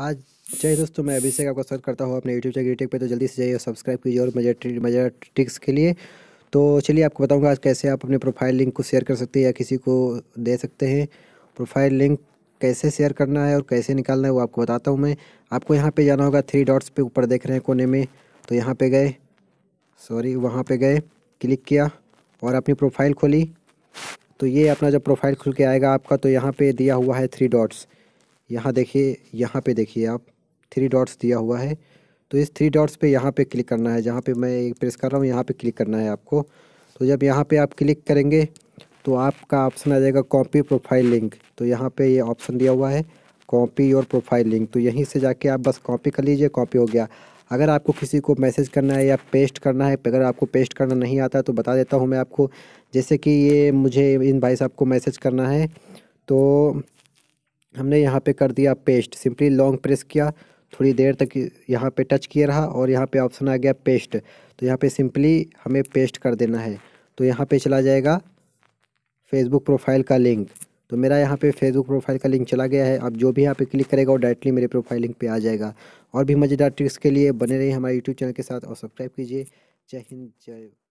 आज जय दोस्तों तो मैं अभिषेक आपका स्वागत करता हूँ अपने यूट्यूब चैनल टेक पे तो जल्दी से जाइए सब्सक्राइब कीजिए और मजा मजा ट्रिक्स के लिए तो चलिए आपको बताऊँगा आज कैसे आप अपने प्रोफाइल लिंक को शेयर कर सकते हैं या किसी को दे सकते हैं प्रोफाइल लिंक कैसे शेयर करना है और कैसे निकालना है वो आपको बताता हूँ मैं आपको यहाँ पर जाना होगा थ्री डॉट्स पर ऊपर देख रहे हैं कोने में तो यहाँ पर गए सॉरी वहाँ पर गए क्लिक किया और अपनी प्रोफाइल खोली तो ये अपना जब प्रोफाइल खुल के आएगा आपका तो यहाँ पे दिया हुआ है थ्री डॉट्स यहाँ देखिए यहाँ पे देखिए आप थ्री डॉट्स दिया हुआ है तो इस थ्री डॉट्स पे यहाँ पे क्लिक करना है जहाँ पे मैं प्रेस कर रहा हूँ यहाँ पे क्लिक करना है आपको तो जब यहाँ पे आप क्लिक करेंगे तो आपका ऑप्शन आ जाएगा कॉपी प्रोफाइल लिंक तो यहाँ पे ये यह ऑप्शन दिया हुआ है कॉपी और प्रोफाइल लिंक तो यहीं से जाके आप बस कॉपी कर लीजिए कॉपी हो गया अगर आपको किसी को मैसेज करना है या पेस्ट करना है अगर आपको पेस्ट करना नहीं आता तो बता देता हूँ मैं आपको जैसे कि ये मुझे इन भाई साहब को मैसेज करना है तो हमने यहाँ पे कर दिया पेस्ट सिंपली लॉन्ग प्रेस किया थोड़ी देर तक यहाँ पे टच किया रहा और यहाँ पे ऑप्शन आ गया पेस्ट तो यहाँ पे सिंपली हमें पेस्ट कर देना है तो यहाँ पे चला जाएगा फेसबुक प्रोफाइल का लिंक तो मेरा यहाँ पे फेसबुक प्रोफाइल का लिंक चला गया है अब जो भी यहाँ पे क्लिक करेगा वो डायरेक्टली मेरे प्रोफाइल लिंक पर आ जाएगा और भी मज़ेदार ट्रिक्स के लिए बने रहिए हमारे यूट्यूब चैनल के साथ और सब्सक्राइब कीजिए जय हिंद जय